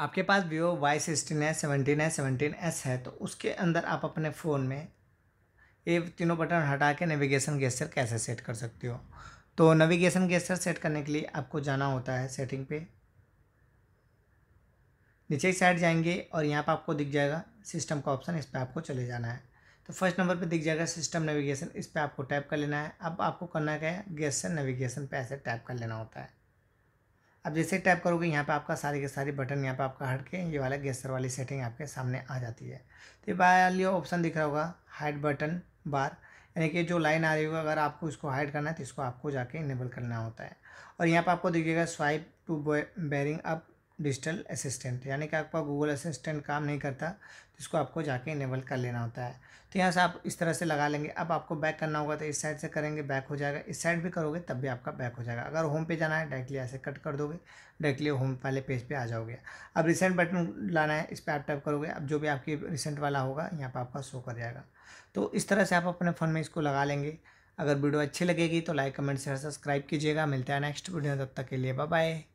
आपके पास Vivo Y sixteen है सेवनटीन है सेवनटीन एस है तो उसके अंदर आप अपने फ़ोन में ये तीनों बटन हटा के नेविगेशन गेस्टर कैसे सेट कर सकते हो तो नेविगेशन गेस्टर सेट करने के लिए आपको जाना होता है सेटिंग पे नीचे की साइड जाएंगे और यहाँ पर आपको दिख जाएगा सिस्टम का ऑप्शन इस पर आपको चले जाना है तो फर्स्ट नंबर पे दिख जाएगा सिस्टम नेविगेशन इस पर आपको टैप कर लेना है अब आपको करना क्या है गेस्टर नेविगेशन पे ऐसे टैप कर लेना होता है अब जैसे टैप करोगे यहाँ पे आपका सारे के सारे बटन यहाँ पे आपका हट के ये वाला गेस्टर वाली सेटिंग आपके सामने आ जाती है तो ये वाली ऑप्शन दिख रहा होगा हाइड बटन बार यानी कि जो लाइन आ रही होगी अगर आपको इसको हाइड करना है तो इसको आपको जाके इनेबल करना होता है और यहाँ पर आपको दिखेगा swipe to bring up digital assistant यानी कि आपका गूगल असिस्टेंट काम नहीं करता तो इसको आपको जाके इनेबल कर लेना होता है तो यहाँ से आप इस तरह से लगा लेंगे अब आपको बैक करना होगा तो इस साइड से करेंगे बैक हो जाएगा इस साइड भी करोगे तब भी आपका बैक हो जाएगा अगर होम पे जाना है डायरेक्टली ऐसे कट कर दोगे डायरेक्टली होम वाले पेज पे आ जाओगे अब रिसेंट बटन लाना है इस पर आप टाइप करोगे अब जो भी आपकी रिसेंट वाला होगा यहाँ पर आपका शो कर जाएगा तो इस तरह से आप अपने फ़ोन में इसको लगा लेंगे अगर वीडियो अच्छी लगेगी तो लाइक कमेंट शेयर सब्सक्राइब कीजिएगा मिलता है नेक्स्ट वीडियो तब तक के लिए बाय